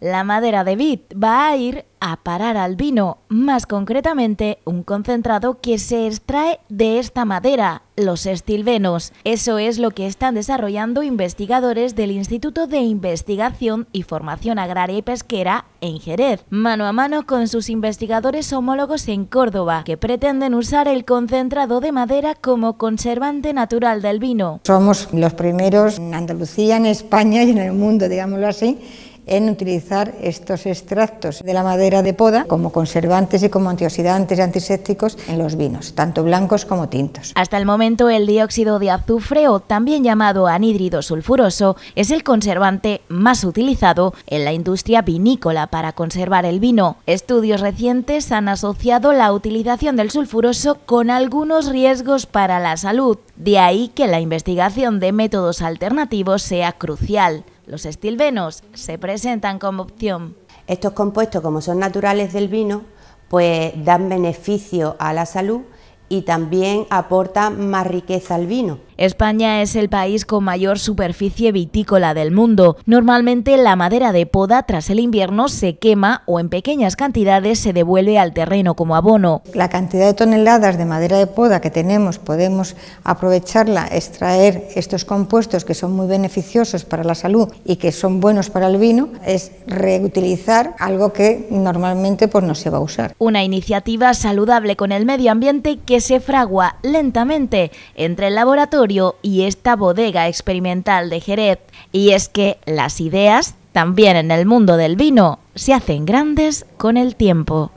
La madera de vid va a ir a parar al vino, más concretamente un concentrado que se extrae de esta madera, los estilbenos. Eso es lo que están desarrollando investigadores del Instituto de Investigación y Formación Agraria y Pesquera en Jerez, mano a mano con sus investigadores homólogos en Córdoba, que pretenden usar el concentrado de madera como conservante natural del vino. Somos los primeros en Andalucía, en España y en el mundo, digámoslo así, en utilizar estos extractos de la madera de poda como conservantes y como antioxidantes y antisépticos en los vinos, tanto blancos como tintos. Hasta el momento el dióxido de azufre o también llamado anhídrido sulfuroso es el conservante más utilizado en la industria vinícola para conservar el vino. Estudios recientes han asociado la utilización del sulfuroso con algunos riesgos para la salud, de ahí que la investigación de métodos alternativos sea crucial. Los estilbenos se presentan como opción. Estos compuestos, como son naturales del vino, pues dan beneficio a la salud y también aportan más riqueza al vino. España es el país con mayor superficie vitícola del mundo. Normalmente la madera de poda tras el invierno se quema o en pequeñas cantidades se devuelve al terreno como abono. La cantidad de toneladas de madera de poda que tenemos podemos aprovecharla, extraer estos compuestos que son muy beneficiosos para la salud y que son buenos para el vino, es reutilizar algo que normalmente pues, no se va a usar. Una iniciativa saludable con el medio ambiente que se fragua lentamente entre el laboratorio y esta bodega experimental de Jerez, y es que las ideas, también en el mundo del vino, se hacen grandes con el tiempo.